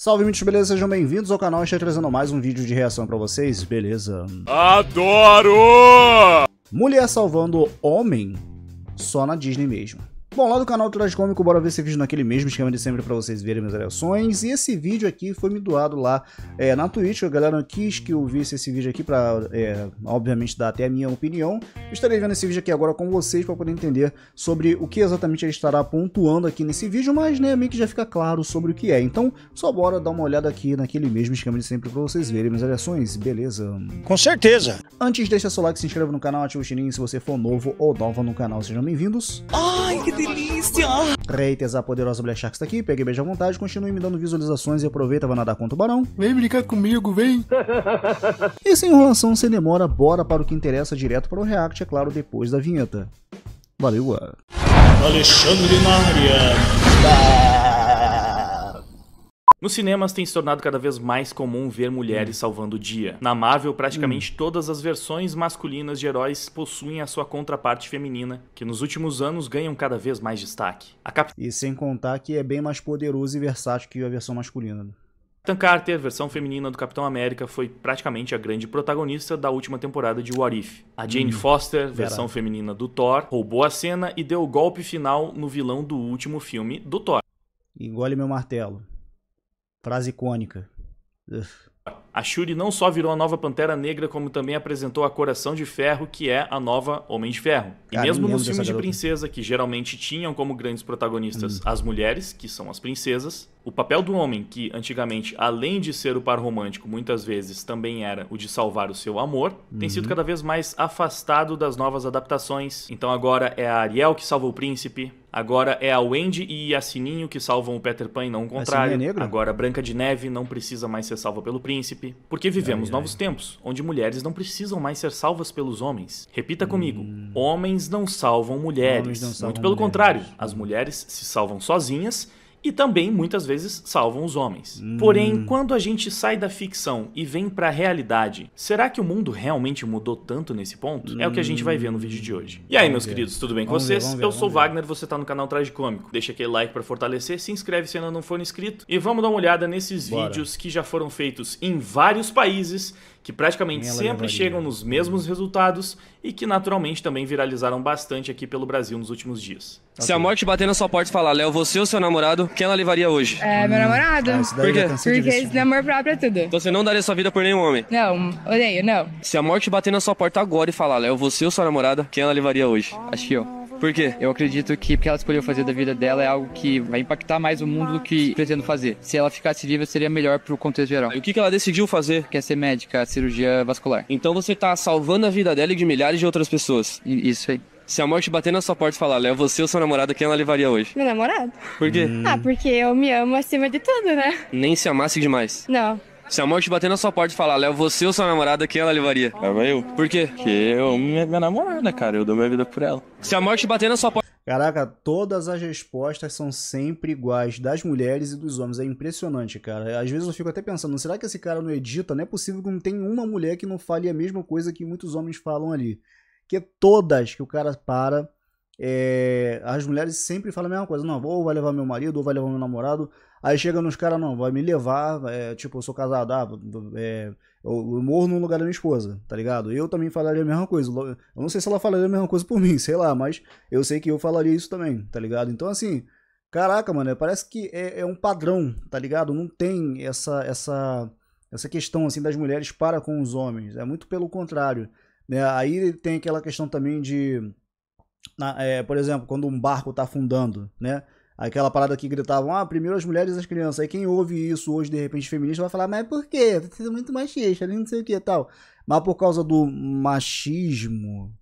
Salve, mitos, beleza? Sejam bem-vindos ao canal. Estou trazendo mais um vídeo de reação para vocês, beleza? Adoro! Mulher salvando homem só na Disney mesmo. Bom, lá do canal Tragicômico, bora ver esse vídeo naquele mesmo esquema de sempre pra vocês verem minhas reações. E esse vídeo aqui foi me doado lá é, na Twitch, a galera quis que eu visse esse vídeo aqui pra, é, obviamente, dar até a minha opinião. Eu estarei vendo esse vídeo aqui agora com vocês pra poder entender sobre o que exatamente ele estará pontuando aqui nesse vídeo, mas né, meio que já fica claro sobre o que é. Então, só bora dar uma olhada aqui naquele mesmo esquema de sempre pra vocês verem minhas reações, beleza? Com certeza! Antes, deixa seu like, se inscreva no canal, ativa o sininho se você for novo ou nova no canal, sejam bem-vindos. Ai, que delícia! delícia! Reiters, a poderosa Black Shark está aqui, Pegue beijo à vontade, continue me dando visualizações e aproveita, vai nadar com o tubarão. Vem brincar comigo, vem! e sem enrolação, sem demora, bora para o que interessa direto para o React, é claro, depois da vinheta. Valeu! Alexandre Maria! Ah. Nos cinemas tem se tornado cada vez mais comum ver mulheres hum. salvando o dia. Na Marvel, praticamente hum. todas as versões masculinas de heróis possuem a sua contraparte feminina, que nos últimos anos ganham cada vez mais destaque. Cap... E sem contar que é bem mais poderoso e versátil que a versão masculina. Né? Capitã Carter, versão feminina do Capitão América, foi praticamente a grande protagonista da última temporada de What If. A Jane hum, Foster, versão feminina do Thor, roubou a cena e deu o golpe final no vilão do último filme do Thor. Engole meu martelo. Frase icônica. Uf. A Shuri não só virou a nova Pantera Negra, como também apresentou a Coração de Ferro, que é a nova Homem de Ferro. Cara, e mesmo nos filmes de princesa, que geralmente tinham como grandes protagonistas hum. as mulheres, que são as princesas, o papel do homem, que antigamente, além de ser o par romântico, muitas vezes também era o de salvar o seu amor, tem sido uhum. cada vez mais afastado das novas adaptações. Então agora é a Ariel que salva o príncipe, Agora é a Wendy e a Sininho que salvam o Peter Pan e não o é contrário. É negro? Agora a Branca de Neve não precisa mais ser salva pelo príncipe príncipe, porque vivemos ai, novos ai. tempos, onde mulheres não precisam mais ser salvas pelos homens. Repita hum. comigo: homens não salvam mulheres. Não salvam Muito pelo mulheres. contrário, as mulheres se salvam sozinhas e também muitas vezes salvam os homens. Hum. Porém, quando a gente sai da ficção e vem para a realidade, será que o mundo realmente mudou tanto nesse ponto? Hum. É o que a gente vai ver no vídeo de hoje. E aí, vamos meus ver. queridos, tudo bem vamos com vocês? Ver, ver, Eu sou Wagner, você tá no canal Tragicômico. Deixa aquele like para fortalecer, se inscreve se ainda não for inscrito e vamos dar uma olhada nesses Bora. vídeos que já foram feitos em vários países que praticamente sempre levaria. chegam nos mesmos resultados e que naturalmente também viralizaram bastante aqui pelo Brasil nos últimos dias. Se a morte bater na sua porta e falar, Léo, você ou seu namorado, quem ela levaria hoje? É, meu hum, namorado. Ah, por quê? É Porque esse namoro próprio é tudo. Então você não daria sua vida por nenhum homem? Não, odeio, não. Se a morte bater na sua porta agora e falar, Léo, você ou sua namorada, quem ela levaria hoje? Ah. Acho que eu. Por quê? Eu acredito que o que ela escolheu fazer da vida dela é algo que vai impactar mais o mundo do que pretendo fazer. Se ela ficasse viva, seria melhor pro contexto geral. E o que, ela decidiu fazer? Quer ser médica, cirurgia vascular. Então você tá salvando a vida dela e de milhares de outras pessoas. Isso aí. Se a morte bater na sua porta e falar, Léo, você ou seu namorado, quem ela levaria hoje? Meu namorado? Por quê? Hum. Ah, porque eu me amo acima de tudo, né? Nem se amasse demais. Não. Se a morte bater na sua porta e falar, Léo, você ou sua namorada, quem ela levaria? Leva ah, eu. Por quê? Porque eu amo minha, minha namorada, né, cara. Eu dou minha vida por ela. Se a morte bater na sua porta. Caraca, todas as respostas são sempre iguais, das mulheres e dos homens. É impressionante, cara. Às vezes eu fico até pensando, será que esse cara não edita? Não é possível que não tenha uma mulher que não fale a mesma coisa que muitos homens falam ali. Que é todas que o cara para, é... as mulheres sempre falam a mesma coisa. Não, ou vai levar meu marido, ou vai levar meu namorado. Aí chega nos caras, não, vai me levar, é, tipo, eu sou casado, ah, é, eu, morro no lugar da minha esposa, tá ligado? Eu também falaria a mesma coisa. Eu não sei se ela falaria a mesma coisa por mim, sei lá, mas eu sei que eu falaria isso também, tá ligado? Então, assim, caraca, mano, parece que é, é um padrão, tá ligado? Não tem essa, essa, essa questão, assim, das mulheres para com os homens. É muito pelo contrário. Né? Aí tem aquela questão também de, na, é, por exemplo, quando um barco tá afundando, né? Aquela parada que gritavam, ah, primeiro as mulheres e as crianças. Aí quem ouve isso hoje, de repente, feminista, vai falar, mas por quê? Tá sendo muito machista, não sei o que tal. Mas por causa do machismo,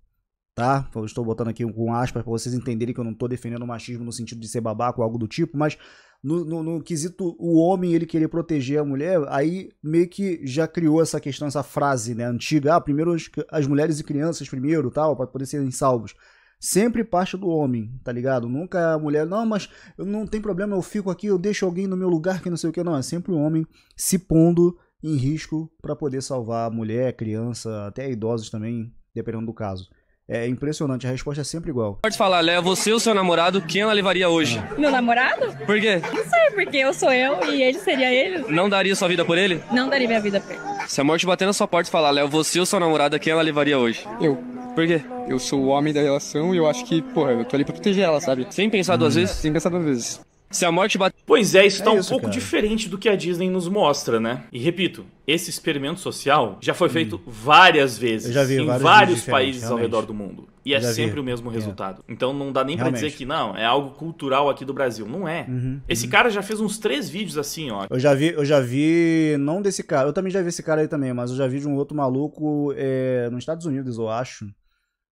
tá? Eu estou botando aqui com aspas para vocês entenderem que eu não estou defendendo o machismo no sentido de ser babaca ou algo do tipo, mas no, no, no, quesito o homem ele querer proteger a mulher, aí meio que já criou essa questão, essa frase, né, antiga, ah, primeiro as, as mulheres e crianças primeiro, tal, para poder serem salvos sempre parte do homem, tá ligado? Nunca a mulher, não, mas eu não tem problema, eu fico aqui, eu deixo alguém no meu lugar que não sei o que, não. É sempre o homem se pondo em risco para poder salvar a mulher, criança, até idosos também, dependendo do caso. É impressionante, a resposta é sempre igual. Pode falar, Léo, você ou seu namorado, quem ela levaria hoje? Ah. Meu namorado? Por quê? Não sei, porque eu sou eu e ele seria ele. Não daria sua vida por ele? Não daria minha vida por ele. Se a morte bater na sua porta e falar, Léo, você ou seu namorado, quem ela levaria hoje? Eu. Porque eu sou o homem da relação e eu acho que, porra, eu tô ali pra proteger ela, sabe? Sem pensar duas uhum. vezes? Sem pensar duas vezes. Se a morte bater. Pois é, isso é tá um isso, pouco cara. diferente do que a Disney nos mostra, né? E repito, esse experimento social já foi hum. feito hum. várias vezes em vários países realmente. ao redor do mundo. E é sempre vi. o mesmo é. resultado. É. Então não dá nem para dizer que não, é algo cultural aqui do Brasil. Não é. Uhum, uhum. esse uhum. cara já fez uns três vídeos assim, ó. Eu já vi, eu já vi, não desse cara, eu também já vi esse cara aí também, mas eu já vi de um outro maluco é, nos Estados Unidos, eu acho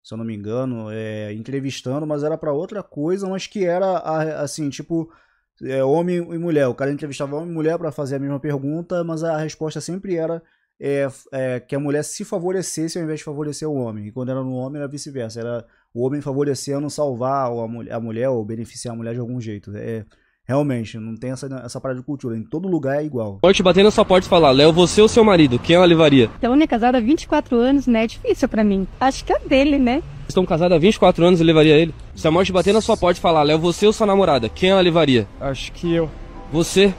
se eu não me engano, é, entrevistando, mas era para outra coisa, mas que era assim, tipo, é, homem e mulher. O cara entrevistava homem e mulher para fazer a mesma pergunta, mas a resposta sempre era é, é, que a mulher se favorecesse ao invés de favorecer o homem. E quando era no homem, era vice-versa. Era o homem favorecendo salvar a mulher, a mulher ou beneficiar a mulher de algum jeito. É, Realmente, não tem essa, essa parada de cultura. Em todo lugar é igual. Pode bater na sua porta e falar, Léo, você ou seu marido, quem ela levaria? Então, é casada há 24 anos, né? É difícil para mim. Acho que é dele, né? Estão casados há 24 anos e levaria ele? Se a morte bater na sua porta e falar, Léo, você ou sua namorada, quem ela levaria? Acho que eu. Você?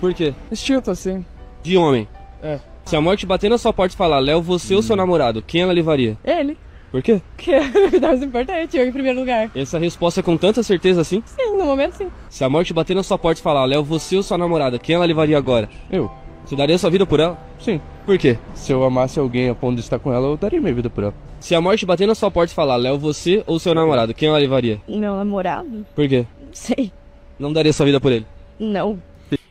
Por quê? Instinto, assim. De homem? É. Se a morte bater na sua porta e falar, Léo, você hum. ou seu namorado, quem ela levaria? Ele. Por quê? Porque é a vida mais importante, eu em primeiro lugar. Essa resposta é com tanta certeza assim? Sim, no momento sim. Se a morte bater na sua porta e falar, Léo, você ou sua namorada, quem ela levaria agora? Eu. Você daria sua vida por ela? Sim. Por quê? Se eu amasse alguém a ponto de estar com ela, eu daria minha vida por ela. Se a morte bater na sua porta e falar, Léo, você ou seu namorado, quem ela levaria? Meu namorado? Por quê? Não sei. Não daria sua vida por ele? Não.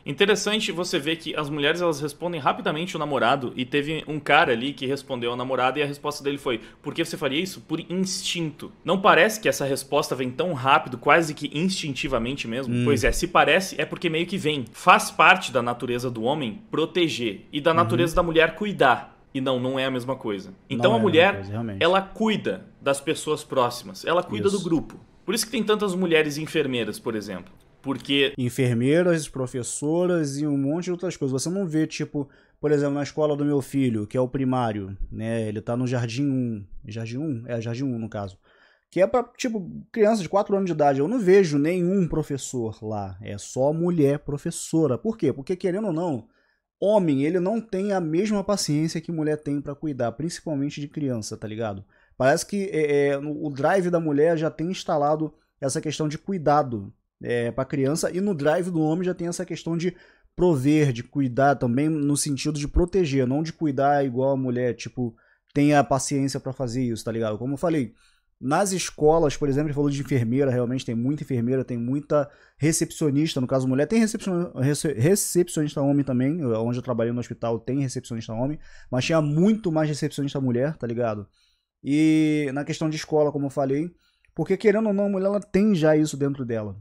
Interessante você ver que as mulheres elas respondem rapidamente o namorado e teve um cara ali que respondeu ao namorado e a resposta dele foi: "Por que você faria isso?" Por instinto. Não parece que essa resposta vem tão rápido, quase que instintivamente mesmo? Hum. Pois é, se parece é porque meio que vem. Faz parte da natureza do homem proteger e da uhum. natureza uhum. da mulher cuidar. E não, não é a mesma coisa. Então não a é mulher, é coisa, ela cuida das pessoas próximas, ela cuida isso. do grupo. Por isso que tem tantas mulheres enfermeiras, por exemplo. Porque. Enfermeiras, professoras e um monte de outras coisas. Você não vê, tipo, por exemplo, na escola do meu filho, que é o primário, né? Ele tá no jardim 1. Jardim 1? É, jardim 1 no caso. Que é pra, tipo, criança de 4 anos de idade. Eu não vejo nenhum professor lá. É só mulher professora. Por quê? Porque, querendo ou não, homem, ele não tem a mesma paciência que mulher tem para cuidar, principalmente de criança, tá ligado? Parece que é, é, o drive da mulher já tem instalado essa questão de cuidado é, para criança. E no drive do homem já tem essa questão de prover, de cuidar também, no sentido de proteger, não de cuidar igual a mulher, tipo, tenha paciência para fazer isso, tá ligado? Como eu falei, nas escolas, por exemplo, ele falou de enfermeira, realmente tem muita enfermeira, tem muita recepcionista, no caso mulher, tem recepcionista, recepcionista homem também, onde eu trabalhei no hospital tem recepcionista homem, mas tinha muito mais recepcionista mulher, tá ligado? E na questão de escola, como eu falei, porque querendo ou não, a mulher ela tem já isso dentro dela,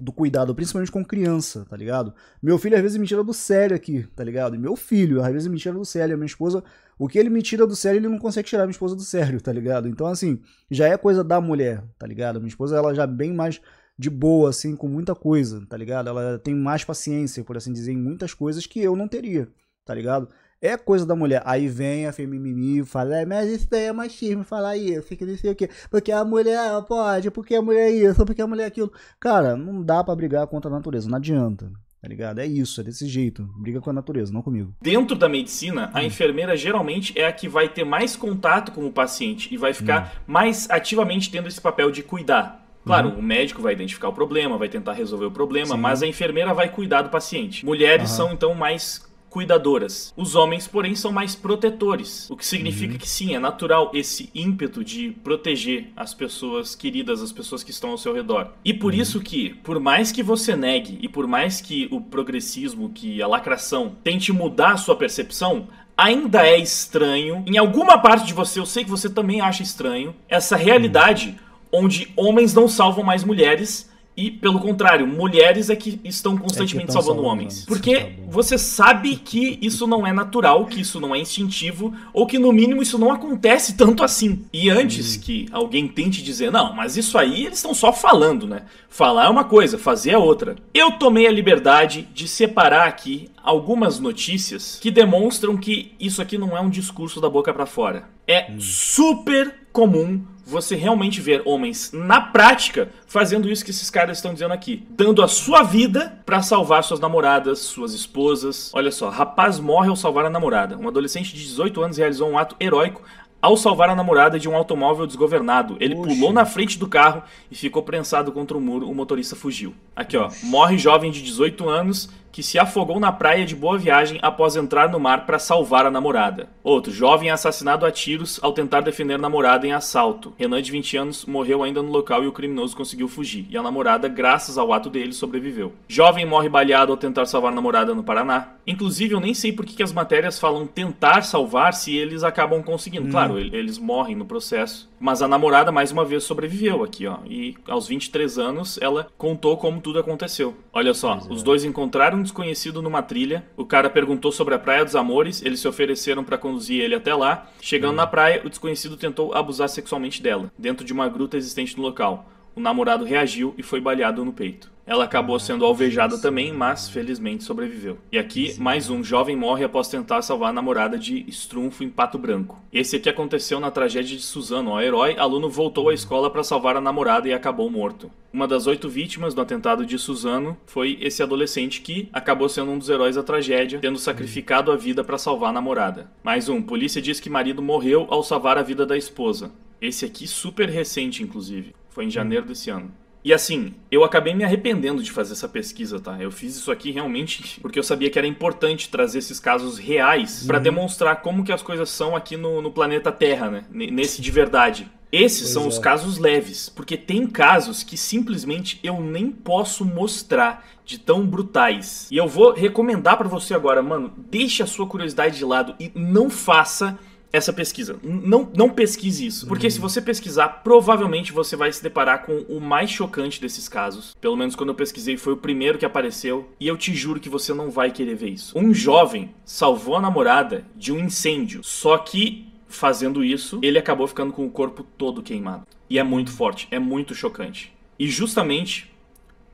do cuidado, principalmente com criança, tá ligado? Meu filho às vezes me tira do sério aqui, tá ligado? E meu filho às vezes me tira do sério, a minha esposa, o que ele me tira do sério, ele não consegue tirar a minha esposa do sério, tá ligado? Então assim, já é coisa da mulher, tá ligado? Minha esposa ela já é bem mais de boa assim com muita coisa, tá ligado? Ela tem mais paciência, por assim dizer, em muitas coisas que eu não teria, tá ligado? é coisa da mulher. Aí vem a feminina e fala, é, mas isso daí é machismo, falar isso, que não sei o quê? Porque a mulher pode, porque a mulher é isso, porque a mulher é aquilo. Cara, não dá para brigar contra a natureza, não adianta. Tá ligado? É isso, é desse jeito. Briga com a natureza, não comigo. Dentro da medicina, a enfermeira geralmente é a que vai ter mais contato com o paciente e vai ficar hum. mais ativamente tendo esse papel de cuidar. Claro, uhum. o médico vai identificar o problema, vai tentar resolver o problema, Sim. mas a enfermeira vai cuidar do paciente. Mulheres uhum. são então mais cuidadoras. Os homens, porém, são mais protetores, o que significa uhum. que sim, é natural esse ímpeto de proteger as pessoas queridas, as pessoas que estão ao seu redor. E por uhum. isso que, por mais que você negue e por mais que o progressismo, que a lacração tente mudar a sua percepção, ainda é estranho. Em alguma parte de você, eu sei que você também acha estranho essa realidade uhum. onde homens não salvam mais mulheres e, pelo contrário, mulheres é que estão constantemente é que salvando, salvando homens. Porque tá você sabe que isso não é natural, que isso não é instintivo, ou que no mínimo isso não acontece tanto assim. E antes hum. que alguém tente dizer, não, mas isso aí eles estão só falando, né? Falar é uma coisa, fazer é outra. Eu tomei a liberdade de separar aqui algumas notícias que demonstram que isso aqui não é um discurso da boca para fora. É hum. super comum você realmente ver homens na prática fazendo isso que esses caras estão dizendo aqui, dando a sua vida para salvar suas namoradas, suas esposas. Olha só, rapaz morre ao salvar a namorada. Um adolescente de 18 anos realizou um ato heróico ao salvar a namorada de um automóvel desgovernado. Ele pulou na frente do carro e ficou prensado contra o muro. O motorista fugiu. Aqui, ó. Morre jovem de 18 anos que se afogou na praia de Boa Viagem após entrar no mar para salvar a namorada. Outro, jovem assassinado a tiros ao tentar defender namorada em assalto. Renan, de 20 anos, morreu ainda no local e o criminoso conseguiu fugir. E a namorada, graças ao ato dele, sobreviveu. Jovem morre baleado ao tentar salvar namorada no Paraná. Inclusive, eu nem sei por que as matérias falam tentar salvar se eles acabam conseguindo. Hum. Claro, eles morrem no processo. Mas a namorada, mais uma vez, sobreviveu aqui, ó. E aos 23 anos, ela contou como tudo aconteceu. Olha só, é. os dois encontraram um desconhecido numa trilha. O cara perguntou sobre a Praia dos Amores, eles se ofereceram para conduzir ele até lá. Chegando hum. na praia, o desconhecido tentou abusar sexualmente dela, dentro de uma gruta existente no local. O namorado reagiu e foi baleado no peito. Ela acabou sendo alvejada também, mas felizmente sobreviveu. E aqui, mais um jovem morre após tentar salvar a namorada de Strunfo em Pato Branco. Esse aqui aconteceu na tragédia de Suzano. O herói, aluno voltou à escola para salvar a namorada e acabou morto. Uma das oito vítimas do atentado de Suzano foi esse adolescente que acabou sendo um dos heróis da tragédia, tendo sacrificado a vida para salvar a namorada. Mais um, polícia diz que marido morreu ao salvar a vida da esposa. Esse aqui super recente, inclusive. Foi em janeiro desse ano. E assim, eu acabei me arrependendo de fazer essa pesquisa, tá? Eu fiz isso aqui realmente porque eu sabia que era importante trazer esses casos reais uhum. para demonstrar como que as coisas são aqui no, no planeta Terra, né? N nesse de verdade. Esses pois são é. os casos leves, porque tem casos que simplesmente eu nem posso mostrar de tão brutais. E eu vou recomendar para você agora, mano, deixe a sua curiosidade de lado e não faça essa pesquisa. Não, não pesquise isso. Porque uhum. se você pesquisar, provavelmente você vai se deparar com o mais chocante desses casos. Pelo menos quando eu pesquisei, foi o primeiro que apareceu. E eu te juro que você não vai querer ver isso. Um jovem salvou a namorada de um incêndio. Só que, fazendo isso, ele acabou ficando com o corpo todo queimado. E é muito forte, é muito chocante. E justamente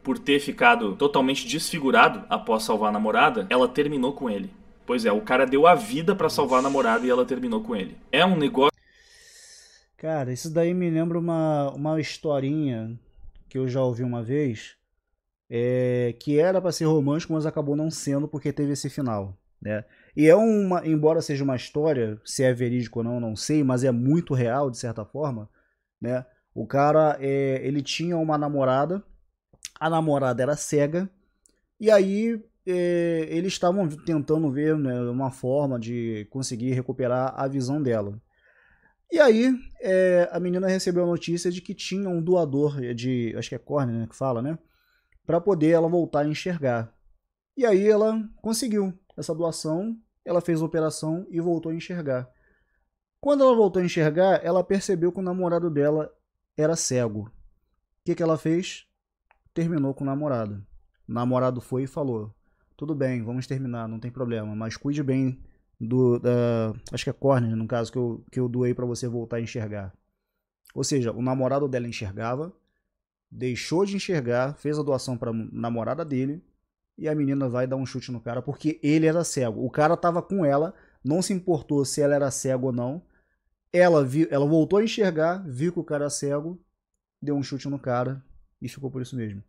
por ter ficado totalmente desfigurado após salvar a namorada, ela terminou com ele. Pois é, o cara deu a vida para salvar a namorada e ela terminou com ele. É um negócio. Cara, isso daí me lembra uma, uma historinha que eu já ouvi uma vez, é, que era para ser romântico, mas acabou não sendo porque teve esse final, né? E é uma, embora seja uma história, se é verídico ou não, não sei, mas é muito real de certa forma, né? O cara, é, ele tinha uma namorada, a namorada era cega, e aí é, eles estavam tentando ver né, uma forma de conseguir recuperar a visão dela. E aí, é, a menina recebeu a notícia de que tinha um doador de. Acho que é córnea né, que fala, né? Para poder ela voltar a enxergar. E aí ela conseguiu essa doação, ela fez a operação e voltou a enxergar. Quando ela voltou a enxergar, ela percebeu que o namorado dela era cego. O que, que ela fez? Terminou com o namorado. O namorado foi e falou: tudo bem, vamos terminar, não tem problema, mas cuide bem do, da, acho que é córnea no caso, que eu, que eu doei para você voltar a enxergar. Ou seja, o namorado dela enxergava, deixou de enxergar, fez a doação para namorada dele e a menina vai dar um chute no cara porque ele era cego. O cara tava com ela, não se importou se ela era cego ou não. Ela viu, ela voltou a enxergar, viu que o cara era é cego, deu um chute no cara e ficou por isso mesmo.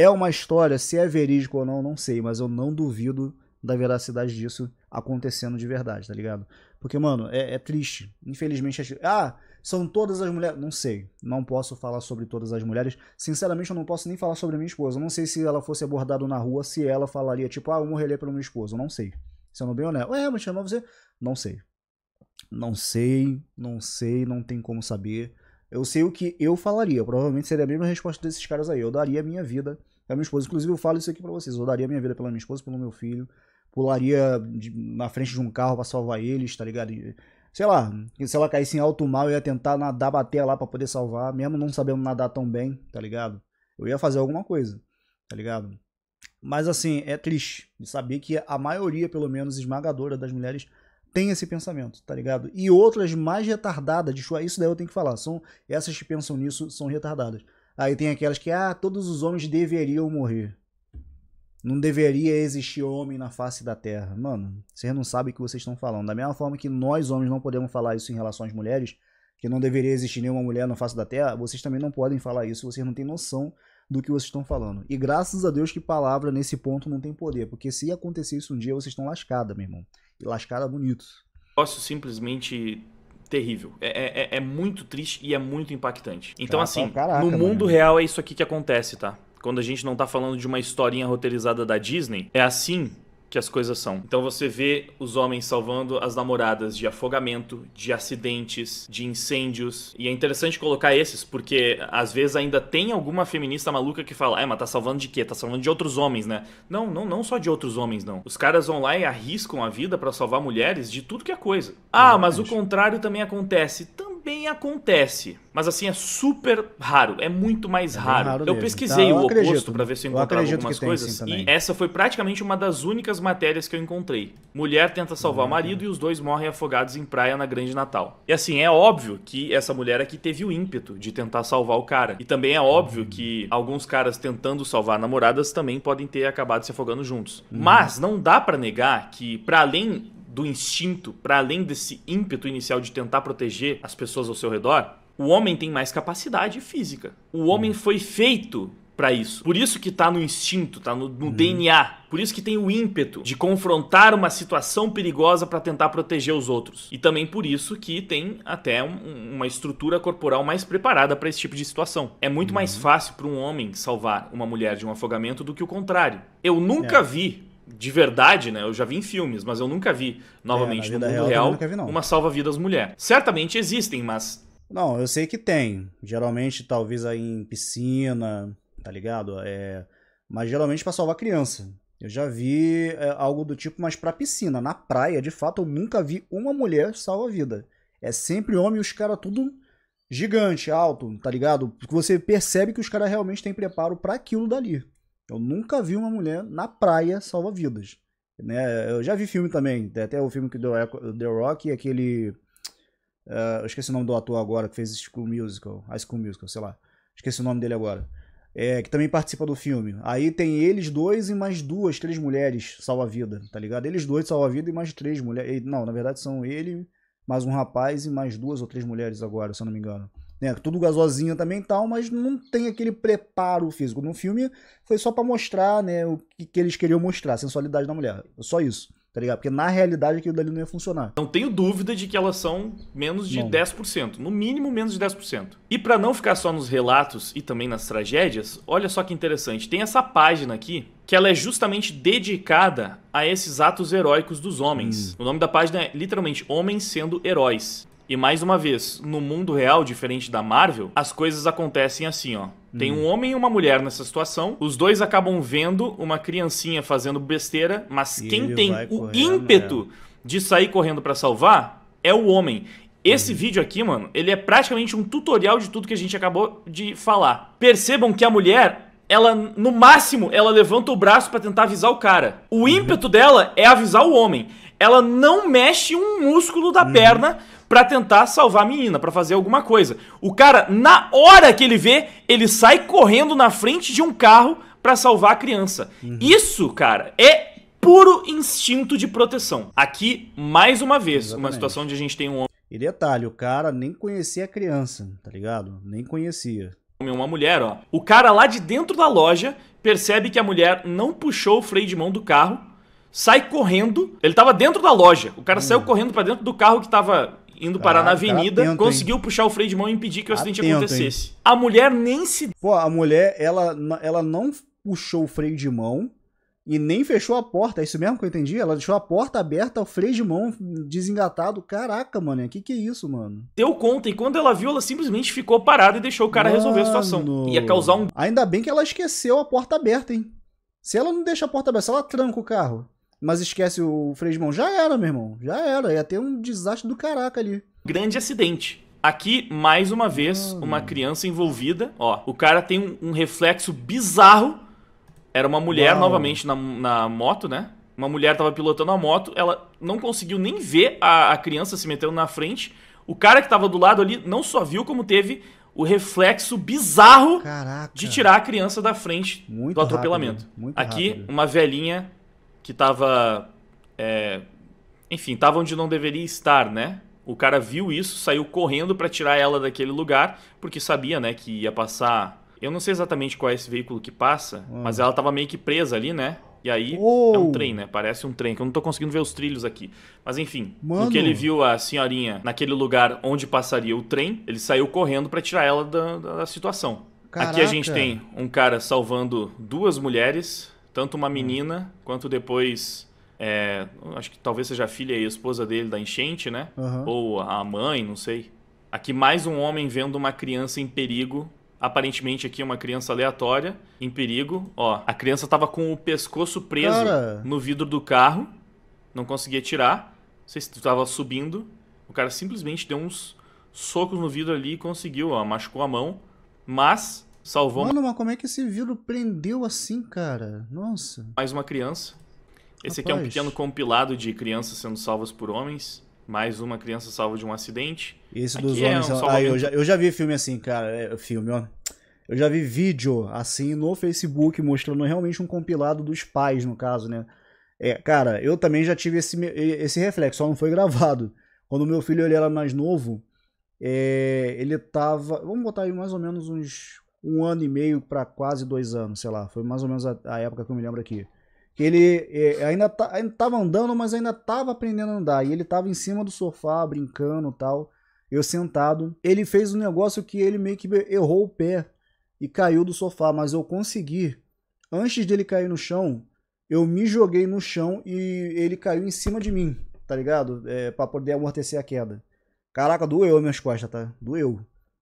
É uma história, se é verídico ou não, não sei, mas eu não duvido da veracidade disso acontecendo de verdade, tá ligado? Porque, mano, é, é triste. Infelizmente, é... ah, são todas as mulheres. Não sei, não posso falar sobre todas as mulheres. Sinceramente, eu não posso nem falar sobre minha esposa. Eu não sei se ela fosse abordada na rua, se ela falaria, tipo, ah, eu morreria pela minha esposa. Eu não sei. Sendo bem honesto. Ué, mas chamou você? Não sei. Não sei, não sei, não tem como saber. Eu sei o que eu falaria. Provavelmente seria a mesma resposta desses caras aí. Eu daria a minha vida pela minha esposa. Inclusive, eu falo isso aqui pra vocês. Eu daria a minha vida pela minha esposa, pelo meu filho. Pularia de, na frente de um carro para salvar eles, tá ligado? E, sei lá, se ela caísse em alto mal, eu ia tentar nadar, bater lá para poder salvar, mesmo não sabendo nadar tão bem, tá ligado? Eu ia fazer alguma coisa, tá ligado? Mas assim, é triste de saber que a maioria, pelo menos esmagadora das mulheres, tem esse pensamento, tá ligado? E outras mais retardadas, de isso daí eu tenho que falar, são essas que pensam nisso são retardadas. Aí tem aquelas que, ah, todos os homens deveriam morrer. Não deveria existir homem na face da terra. Mano, vocês não sabem o que vocês estão falando. Da mesma forma que nós homens não podemos falar isso em relação às mulheres, que não deveria existir nenhuma mulher na face da terra, vocês também não podem falar isso, vocês não têm noção do que vocês estão falando. E graças a Deus que palavra nesse ponto não tem poder, porque se acontecer isso um dia, vocês estão lascada, meu irmão lascada bonitos. Negócio simplesmente terrível. É, é, é, é, muito triste e é muito impactante. Então, assim, caraca, no mundo mano. real é isso aqui que acontece, tá? Quando a gente não tá falando de uma historinha roteirizada da Disney, é assim que as coisas são. Então você vê os homens salvando as namoradas de afogamento, de acidentes, de incêndios. E é interessante colocar esses, porque às vezes ainda tem alguma feminista maluca que fala, é, mas tá salvando de quê? Tá salvando de outros homens, né? Não, não, não só de outros homens, não. Os caras vão lá e arriscam a vida para salvar mulheres de tudo que é coisa. Ah, mas o contrário também acontece. Então, bem acontece, mas assim é super raro, é muito mais é raro. raro. Eu mesmo. pesquisei tá, eu o acredito. oposto para ver se eu encontrava eu algumas coisas sim, e essa foi praticamente uma das únicas matérias que eu encontrei. Mulher tenta salvar uhum. o marido e os dois morrem afogados em praia na Grande Natal. E assim, é óbvio que essa mulher aqui teve o ímpeto de tentar salvar o cara. E também é óbvio uhum. que alguns caras tentando salvar namoradas também podem ter acabado se afogando juntos. Uhum. Mas não dá para negar que para além do instinto, para além desse ímpeto inicial de tentar proteger as pessoas ao seu redor, o homem tem mais capacidade física. O homem hum. foi feito para isso. Por isso que tá no instinto, tá no, no hum. DNA. Por isso que tem o ímpeto de confrontar uma situação perigosa para tentar proteger os outros. E também por isso que tem até um, uma estrutura corporal mais preparada para esse tipo de situação. É muito mais uhum. fácil para um homem salvar uma mulher de um afogamento do que o contrário. Eu nunca é. vi de verdade, né? Eu já vi em filmes, mas eu nunca vi, novamente, é, no mundo real, real vi, uma salva-vidas mulher. Certamente existem, mas. Não, eu sei que tem. Geralmente, talvez aí em piscina, tá ligado? É... Mas geralmente para salvar criança. Eu já vi é, algo do tipo, mas pra piscina, na praia, de fato, eu nunca vi uma mulher salva-vida. É sempre homem e os caras tudo gigante, alto, tá ligado? Porque Você percebe que os caras realmente têm preparo para aquilo dali. Eu nunca vi uma mulher na praia salva-vidas. Né? Eu já vi filme também, até o filme que deu The Rock e aquele. Uh, eu esqueci o nome do ator agora que fez School Musical, High School Musical, sei lá. Esqueci o nome dele agora. É, que também participa do filme. Aí tem eles dois e mais duas, três mulheres salva-vida, tá ligado? Eles dois salva-vida e mais três mulheres. Não, na verdade são ele, mais um rapaz e mais duas ou três mulheres agora, se eu não me engano né? Tudo gasosinha também e tal, mas não tem aquele preparo físico. No filme foi só para mostrar, né, o que, que, eles queriam mostrar, a sensualidade da mulher. Só isso, tá ligado? Porque na realidade aquilo dali não ia funcionar. Não tenho dúvida de que elas são menos de não. 10%, no mínimo menos de 10%. E para não ficar só nos relatos e também nas tragédias, olha só que interessante, tem essa página aqui que ela é justamente dedicada a esses atos heróicos dos homens. Hum. O nome da página é literalmente Homens Sendo Heróis. E mais uma vez, no mundo real, diferente da Marvel, as coisas acontecem assim, ó. Tem um hum. homem e uma mulher nessa situação. Os dois acabam vendo uma criancinha fazendo besteira, mas e quem tem o ímpeto de sair correndo para salvar é o homem. Esse uhum. vídeo aqui, mano, ele é praticamente um tutorial de tudo que a gente acabou de falar. Percebam que a mulher, ela no máximo, ela levanta o braço para tentar avisar o cara. O uhum. ímpeto dela é avisar o homem. Ela não mexe um músculo da uhum. perna para tentar salvar a menina, para fazer alguma coisa. O cara, na hora que ele vê, ele sai correndo na frente de um carro para salvar a criança. Uhum. Isso, cara, é puro instinto de proteção. Aqui, mais uma vez, Exatamente. uma situação onde a gente tem um homem. E detalhe, o cara nem conhecia a criança, tá ligado? Nem conhecia. Uma mulher, ó. O cara lá de dentro da loja percebe que a mulher não puxou o freio de mão do carro, sai correndo. Ele tava dentro da loja. O cara hum. saiu uhum. correndo para dentro do carro que tava indo parar na tá avenida, atento, conseguiu hein? puxar o freio de mão e impedir que o atento, acidente acontecesse. Hein? A mulher nem se. Pô, a mulher, ela, ela não puxou o freio de mão e nem fechou a porta. É isso mesmo que eu entendi? Ela deixou a porta aberta, o freio de mão desengatado. Caraca, mano, que que é isso, mano? Deu conta e quando ela viu, ela simplesmente ficou parada e deixou o cara mano... resolver a situação. Ia causar um. Ainda bem que ela esqueceu a porta aberta, hein? Se ela não deixa a porta aberta, se ela tranca o carro mas esquece o freio de mão. Já era, meu irmão. Já era. Ia ter um desastre do caraca ali. Grande acidente. Aqui, mais uma vez, ah, uma criança envolvida. Ó, o cara tem um, um reflexo bizarro. Era uma mulher, Uau. novamente, na, na moto, né? Uma mulher tava pilotando a moto. Ela não conseguiu nem ver a, a criança se metendo na frente. O cara que tava do lado ali não só viu, como teve o reflexo bizarro Caraca. de tirar a criança da frente muito do atropelamento. Rápido, né? Aqui, rápido. uma velhinha que tava. É, enfim, tava onde não deveria estar, né? O cara viu isso, saiu correndo para tirar ela daquele lugar, porque sabia, né, que ia passar. Eu não sei exatamente qual é esse veículo que passa, hum. mas ela tava meio que presa ali, né? E aí é um trem, né? Parece um trem, que eu não tô conseguindo ver os trilhos aqui. Mas enfim, Mano. no que ele viu a senhorinha naquele lugar onde passaria o trem, ele saiu correndo para tirar ela da, da situação. Caraca. Aqui a gente tem um cara salvando duas mulheres, tanto uma menina, uhum. quanto depois. É, acho que talvez seja a filha e a esposa dele da enchente, né? Uhum. Ou a mãe, não sei. Aqui mais um homem vendo uma criança em perigo. Aparentemente aqui é uma criança aleatória, em perigo. Ó, a criança tava com o pescoço preso Cara. no vidro do carro. Não conseguia tirar. Não sei se estava subindo. O cara simplesmente deu uns socos no vidro ali e conseguiu, ó, machucou a mão. Mas salvou. Mano, mas como é que esse vírus prendeu assim, cara? Nossa. Mais uma criança. Esse Rapaz. aqui é um pequeno compilado de crianças sendo salvas por homens. Mais uma criança salva de um acidente. Esse aqui dos é homens. É um ah, eu já, eu já vi filme assim, cara. É, filme, ó. Eu já vi vídeo assim no Facebook mostrando realmente um compilado dos pais, no caso, né? É, cara, eu também já tive esse, esse reflexo, só não foi gravado. Quando meu filho ele era mais novo, é, ele tava. Vamos botar aí mais ou menos uns um ano e meio para quase dois anos, sei lá. Foi mais ou menos a, a época que eu me lembro aqui. ele é, ainda, tá, ainda tava andando, mas ainda tava aprendendo a andar. E ele tava em cima do sofá, brincando tal. Eu sentado. Ele fez um negócio que ele meio que errou o pé e caiu do sofá, mas eu consegui. Antes dele cair no chão, eu me joguei no chão e ele caiu em cima de mim, tá ligado? É, pra poder amortecer a queda. Caraca, doeu minhas costas, tá? Doeu.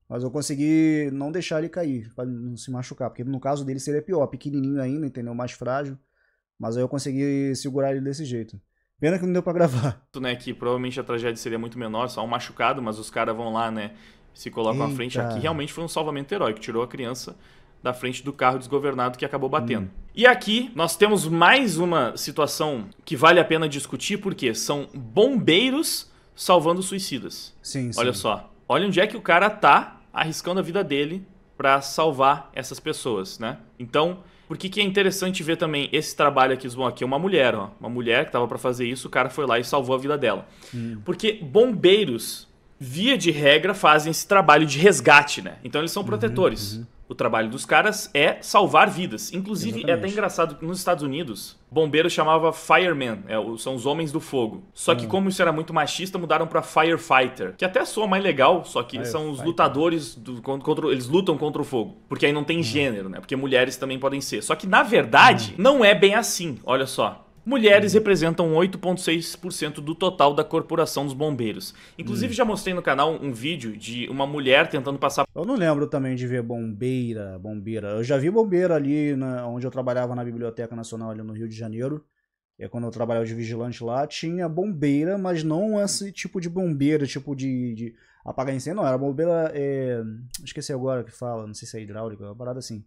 Mas eu consegui não deixar ele cair, para não se machucar. Porque no caso dele seria pior, pequenininho ainda, entendeu? Mais frágil. Mas aí eu consegui segurar ele desse jeito. Pena que não deu para gravar. Né, que provavelmente a tragédia seria muito menor, só um machucado, mas os caras vão lá, né? Se colocam Eita. à frente. Aqui realmente foi um salvamento heróico. Tirou a criança da frente do carro desgovernado que acabou batendo. Hum. E aqui nós temos mais uma situação que vale a pena discutir, porque são bombeiros salvando suicidas. Sim, Olha sim. só. Olha onde é que o cara tá arriscando a vida dele para salvar essas pessoas, né? Então, por que, que é interessante ver também esse trabalho aqui, Bom, aqui é uma mulher, ó, uma mulher que tava para fazer isso, o cara foi lá e salvou a vida dela. Hum. Porque bombeiros, via de regra, fazem esse trabalho de resgate, né? Então eles são uhum, protetores. Uhum, uhum. O trabalho dos caras é salvar vidas. Inclusive, Exatamente. é até engraçado que nos Estados Unidos, bombeiro chamava fireman, é, são os homens do fogo. Só que, hum. como isso era muito machista, mudaram para firefighter, que até soa mais legal, só que Fire são os lutadores, do, contra, eles lutam contra o fogo. Porque aí não tem hum. gênero, né? Porque mulheres também podem ser. Só que, na verdade, hum. não é bem assim. Olha só. Mulheres representam 8,6% do total da corporação dos bombeiros. Inclusive, hum. já mostrei no canal um vídeo de uma mulher tentando passar. Eu não lembro também de ver bombeira, bombeira. Eu já vi bombeira ali na, onde eu trabalhava na Biblioteca Nacional, ali no Rio de Janeiro. É quando eu trabalhava de vigilante lá, tinha bombeira, mas não esse tipo de bombeira, tipo de, de apagar incêndio, não. Era bombeira. É... Esqueci agora que fala, não sei se é hidráulica, uma parada assim.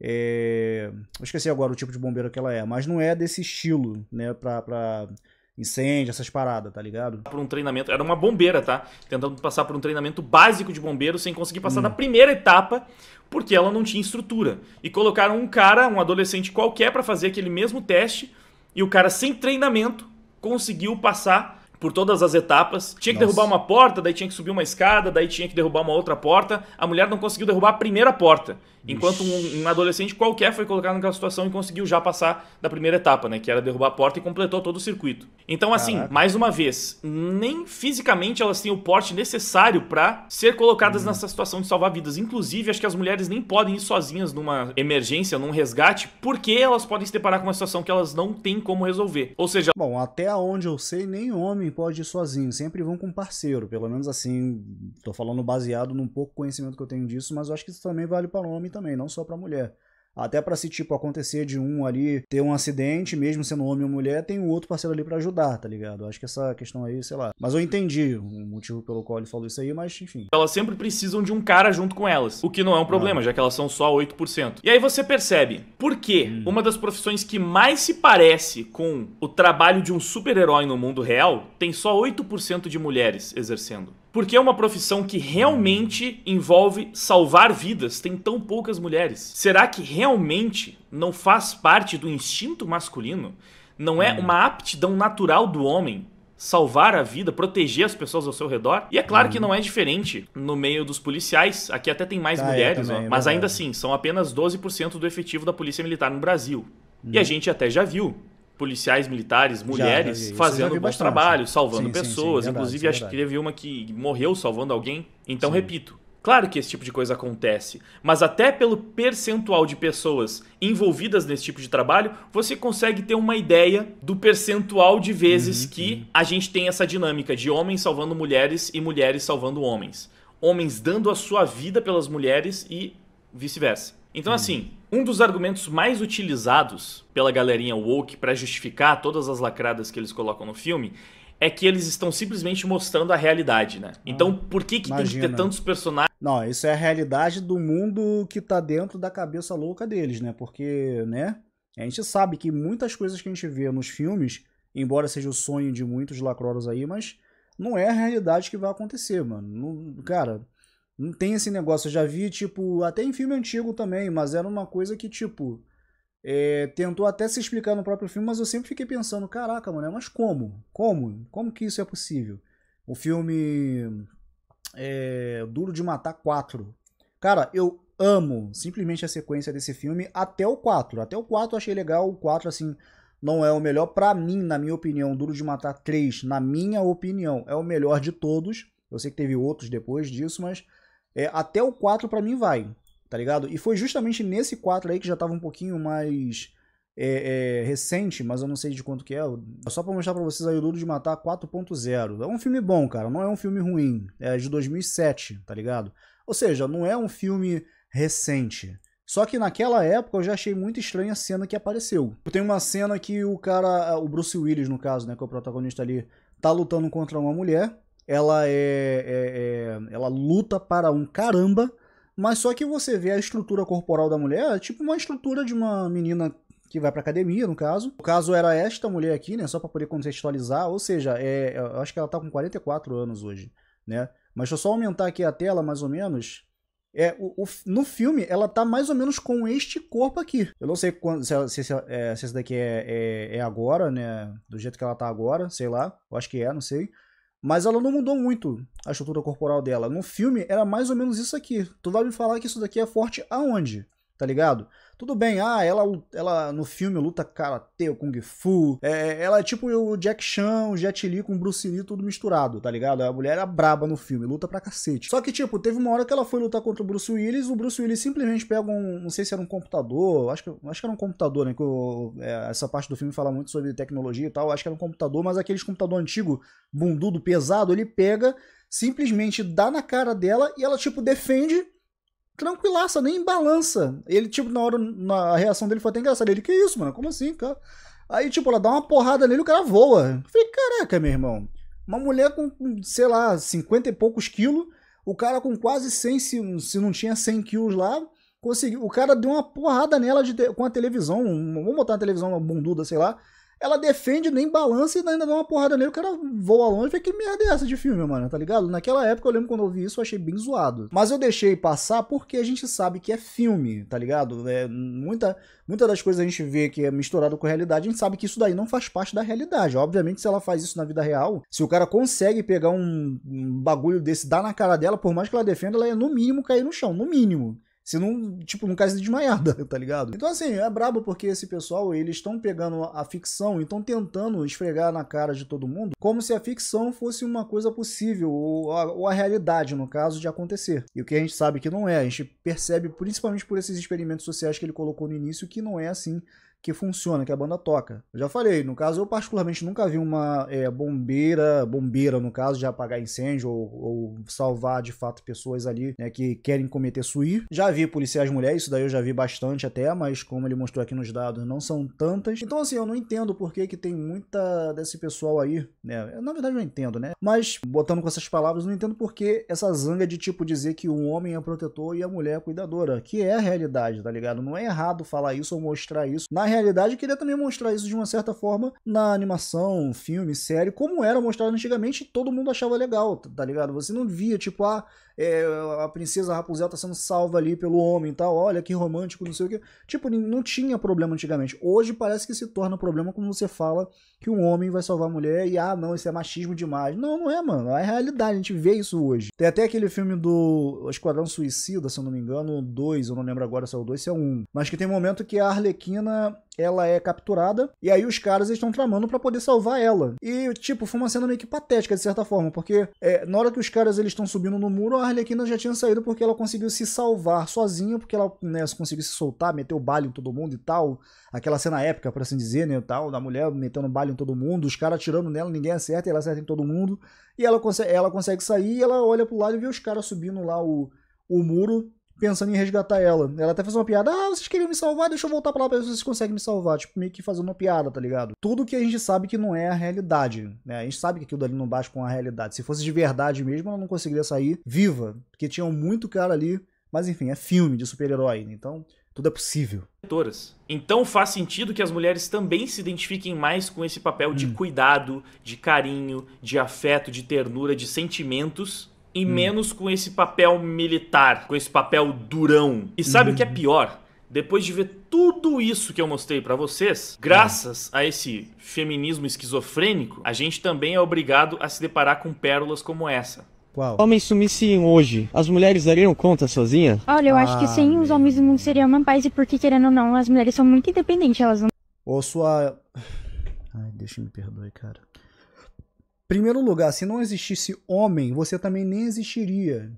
É... Eu esqueci agora o tipo de bombeiro que ela é, mas não é desse estilo, né? Pra, pra incêndio, essas paradas, tá ligado? Por um treinamento, era uma bombeira, tá? Tentando passar por um treinamento básico de bombeiro sem conseguir passar hum. primeira etapa porque ela não tinha estrutura. E colocaram um cara, um adolescente qualquer, para fazer aquele mesmo teste e o cara sem treinamento conseguiu passar por todas as etapas. Tinha que Nossa. derrubar uma porta, daí tinha que subir uma escada, daí tinha que derrubar uma outra porta. A mulher não conseguiu derrubar a primeira porta. Enquanto um, um, adolescente qualquer foi colocado naquela situação e conseguiu já passar da primeira etapa, né? Que era derrubar a porta e completou todo o circuito. Então, assim, Caraca. mais uma vez, nem fisicamente elas têm o porte necessário para ser colocadas uhum. nessa situação de salvar vidas. Inclusive, acho que as mulheres nem podem ir sozinhas numa emergência, num resgate, porque elas podem se deparar com uma situação que elas não têm como resolver. Ou seja. Bom, até onde eu sei, nem homem pode ir sozinho. Sempre vão com parceiro. Pelo menos assim, tô falando baseado num pouco conhecimento que eu tenho disso, mas eu acho que isso também vale para homem também, não só para mulher. Até para se tipo acontecer de um ali ter um acidente, mesmo sendo homem ou mulher, tem um outro parceiro ali para ajudar, tá ligado? Acho que essa questão aí, sei lá. Mas eu entendi o motivo pelo qual ele falou isso aí, mas enfim. Elas sempre precisam de um cara junto com elas, o que não é um problema, é. já que elas são só 8%. E aí você percebe por que hum. uma das profissões que mais se parece com o trabalho de um super-herói no mundo real tem só 8% de mulheres exercendo porque é uma profissão que realmente envolve salvar vidas, tem tão poucas mulheres. Será que realmente não faz parte do instinto masculino? Não é uma aptidão natural do homem salvar a vida, proteger as pessoas ao seu redor. E é claro que não é diferente no meio dos policiais. Aqui até tem mais ah, mulheres, também, ó, é mas ainda assim, são apenas 12% do efetivo da Polícia Militar no Brasil. Hum. E uhum. a gente até já viu policiais militares, mulheres, já, já fazendo bons trabalhos, salvando sim, pessoas. Sim, sim, Inclusive, verdade, é acho que teve uma que morreu salvando alguém. Então, repito, Claro que esse tipo de coisa acontece, mas até pelo percentual de pessoas envolvidas nesse tipo de trabalho, você consegue ter uma ideia do percentual de vezes uhum, que uhum. a gente tem essa dinâmica de homens salvando mulheres e mulheres salvando homens. Homens dando a sua vida pelas mulheres e vice-versa. Então, hum. assim, um dos argumentos mais utilizados pela galerinha woke para justificar todas as lacradas que eles colocam no filme é que eles estão simplesmente mostrando a realidade, né? Ah, então, por que, que tem que ter tantos personagens? Não, isso é a realidade do mundo que tá dentro da cabeça louca deles, né? Porque, né? A gente sabe que muitas coisas que a gente vê nos filmes, embora seja o sonho de muitos lacroros aí, mas não é a realidade que vai acontecer, mano. Não, cara, não tem esse negócio, eu já vi, tipo, até em filme antigo também, mas era uma coisa que, tipo, é, tentou até se explicar no próprio filme, mas eu sempre fiquei pensando, caraca, mano, mas como? Como? Como que isso é possível? O filme é, Duro de Matar 4. Cara, eu amo simplesmente a sequência desse filme até o 4. Até o 4 eu achei legal, o 4, assim, não é o melhor para mim, na minha opinião. Duro de Matar 3, na minha opinião, é o melhor de todos. Eu sei que teve outros depois disso, mas é, até o 4 para mim vai, tá ligado? E foi justamente nesse 4 aí que já tava um pouquinho mais é, é, recente, mas eu não sei de quanto que é. Só para mostrar para vocês aí o Duro de Matar 4.0. É um filme bom, cara, não é um filme ruim. É de 2007, tá ligado? Ou seja, não é um filme recente. Só que naquela época eu já achei muito estranha a cena que apareceu. Tem uma cena que o cara, o Bruce Willis no caso, né, que é o protagonista ali, tá lutando contra uma mulher ela é, é, é, ela luta para um caramba, mas só que você vê a estrutura corporal da mulher, é tipo uma estrutura de uma menina que vai pra academia, no caso. O caso era esta mulher aqui, né, só para poder contextualizar, ou seja, é, eu acho que ela tá com 44 anos hoje, né? Mas deixa eu só aumentar aqui a tela, mais ou menos. É, o, o, no filme, ela tá mais ou menos com este corpo aqui. Eu não sei quando, se, se, se, é, se esse daqui é, é, é, agora, né? Do jeito que ela tá agora, sei lá. Eu acho que é, não sei. Mas ela não mudou muito a estrutura corporal dela. No filme era mais ou menos isso aqui. Tu vai me falar que isso daqui é forte aonde? Tá ligado? Tudo bem, ah, ela, ela no filme luta karate, o kung fu, é, ela é tipo o Jack Chan, o Jet Li com o Bruce Lee tudo misturado, tá ligado? A mulher era é braba no filme, luta pra cacete. Só que, tipo, teve uma hora que ela foi lutar contra o Bruce Willis, o Bruce Willis simplesmente pega um, não sei se era um computador, acho que, acho que era um computador, né, que eu, é, essa parte do filme fala muito sobre tecnologia e tal, acho que era um computador, mas aqueles computador antigo, bundudo, pesado, ele pega, simplesmente dá na cara dela e ela, tipo, defende tranquilaça, nem balança. Ele, tipo, na hora, na reação dele foi até engraçada. Ele, que isso, mano? Como assim, cara? Aí, tipo, ela dá uma porrada nele e o cara voa. Eu falei, caraca, meu irmão. Uma mulher com, sei lá, 50 e poucos quilos, o cara com quase 100, se, se não tinha 100 quilos lá, conseguiu. O cara deu uma porrada nela de, com a televisão, um, vamos botar uma televisão uma bunduda, sei lá, ela defende, nem balança e ainda dá uma porrada nele, o cara voa longe. vê que merda é essa de filme, mano, tá ligado? Naquela época eu lembro quando eu vi isso, eu achei bem zoado. Mas eu deixei passar porque a gente sabe que é filme, tá ligado? É, muita, muita das coisas a gente vê que é misturado com realidade, a gente sabe que isso daí não faz parte da realidade. Obviamente, se ela faz isso na vida real, se o cara consegue pegar um, um bagulho desse, dar na cara dela, por mais que ela defenda, ela ia no mínimo cair no chão, no mínimo se não, tipo, não caso de desmaiada, né, tá ligado? Então, assim, é brabo porque esse pessoal, eles estão pegando a ficção e estão tentando esfregar na cara de todo mundo como se a ficção fosse uma coisa possível, ou a, ou a, realidade, no caso, de acontecer. E o que a gente sabe que não é. A gente percebe, principalmente por esses experimentos sociais que ele colocou no início, que não é assim que funciona, que a banda toca. Eu já falei, no caso, eu particularmente nunca vi uma é, bombeira, bombeira no caso, de apagar incêndio ou, ou salvar de fato pessoas ali né, que querem cometer suicídio. Já vi policiais mulheres, isso daí eu já vi bastante até, mas como ele mostrou aqui nos dados, não são tantas. Então, assim, eu não entendo por que, que tem muita desse pessoal aí, né? Eu, na verdade, eu entendo, né? Mas, botando com essas palavras, eu não entendo por que essa zanga de tipo dizer que o homem é protetor e a mulher é cuidadora, que é a realidade, tá ligado? Não é errado falar isso ou mostrar isso. Na realidade queria também mostrar isso de uma certa forma na animação, filme, série, como era mostrado antigamente, todo mundo achava legal, tá ligado? Você não via, tipo, ah, é, a princesa Rapunzel tá sendo salva ali pelo homem e tal, olha que romântico, não sei o que. Tipo, não tinha problema antigamente. Hoje parece que se torna problema quando você fala que um homem vai salvar a mulher e, ah, não, isso é machismo demais. Não, não é, mano. É realidade, a gente vê isso hoje. Tem até aquele filme do Esquadrão Suicida, se eu não me engano, dois, eu não lembro agora se é o dois, se é o um. Mas que tem um momento que a Arlequina ela é capturada e aí os caras estão tramando para poder salvar ela. E tipo, foi uma cena meio que patética de certa forma, porque é, na hora que os caras eles estão subindo no muro, a não já tinha saído porque ela conseguiu se salvar sozinha, porque ela né, conseguiu se soltar, meter o baile em todo mundo e tal. Aquela cena épica, por assim dizer, né, tal, da mulher metendo baile em todo mundo, os caras atirando nela, ninguém acerta, ela acerta em todo mundo. E ela, consegue, ela consegue sair e ela olha pro lado e vê os caras subindo lá o, o muro pensando em resgatar ela. Ela até fez uma piada, ah, vocês queriam me salvar, deixa eu voltar pra lá pra ver se vocês conseguem me salvar. Tipo, meio que fazendo uma piada, tá ligado? Tudo que a gente sabe que não é a realidade, né? A gente sabe que aquilo dali não bate com a realidade. Se fosse de verdade mesmo, ela não conseguiria sair viva, porque tinham muito cara ali. Mas enfim, é filme de super-herói, né? então tudo é possível. Então faz sentido que as mulheres também se identifiquem mais com esse papel hum. de cuidado, de carinho, de afeto, de ternura, de sentimentos e hum. menos com esse papel militar, com esse papel durão. E sabe hum. o que é uhum. pior? Depois de ver tudo isso que eu mostrei para vocês, graças a esse feminismo esquizofrênico, a gente também é obrigado a se deparar com pérolas como essa. Qual? Homens sumissem hoje, as mulheres dariam conta sozinha? Olha, eu ah, acho que ah, sem meu. os homens o mundo seria uma paz, e porque querendo ou não, as mulheres são muito independentes, elas não. Ou sua. Ai, deixa me perdoe, cara. Primeiro lugar, se não existisse homem, você também nem existiria.